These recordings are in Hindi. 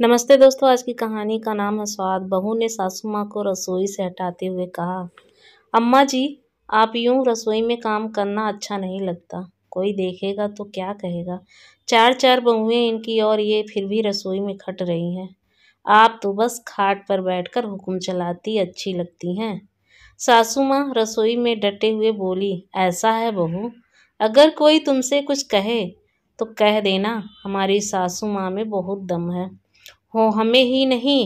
नमस्ते दोस्तों आज की कहानी का नाम है स्वाद बहू ने सासू माँ को रसोई से हटाते हुए कहा अम्मा जी आप यूं रसोई में काम करना अच्छा नहीं लगता कोई देखेगा तो क्या कहेगा चार चार बहुएं इनकी और ये फिर भी रसोई में खट रही हैं आप तो बस खाट पर बैठकर हुक्म चलाती अच्छी लगती हैं सासू माँ रसोई में डटे हुए बोली ऐसा है बहू अगर कोई तुमसे कुछ कहे तो कह देना हमारी सासू माँ में बहुत दम है हो हमें ही नहीं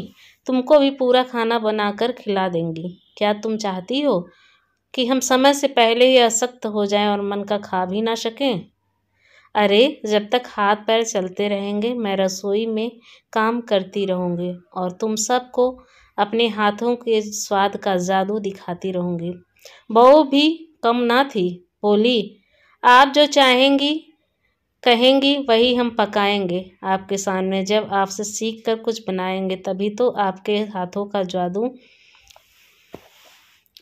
तुमको भी पूरा खाना बनाकर खिला देंगी क्या तुम चाहती हो कि हम समय से पहले ही असक्त हो जाएं और मन का खा भी ना सकें अरे जब तक हाथ पैर चलते रहेंगे मैं रसोई में काम करती रहूँगी और तुम सबको अपने हाथों के स्वाद का जादू दिखाती रहूँगी बहू भी कम ना थी बोली आप जो चाहेंगी कहेंगी वही हम पकाएंगे आपके सामने जब आपसे सीख कर कुछ बनाएंगे तभी तो आपके हाथों का जादू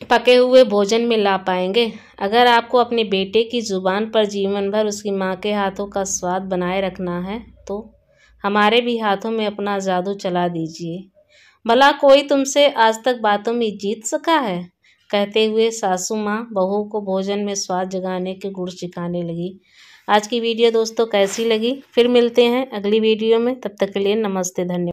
पके हुए भोजन में ला पाएंगे अगर आपको अपने बेटे की ज़ुबान पर जीवन भर उसकी माँ के हाथों का स्वाद बनाए रखना है तो हमारे भी हाथों में अपना जादू चला दीजिए भला कोई तुमसे आज तक बातों में जीत सका है कहते हुए सासू माँ बहू को भोजन में स्वाद जगाने के गुड़ सिखाने लगी आज की वीडियो दोस्तों कैसी लगी फिर मिलते हैं अगली वीडियो में तब तक के लिए नमस्ते धन्यवाद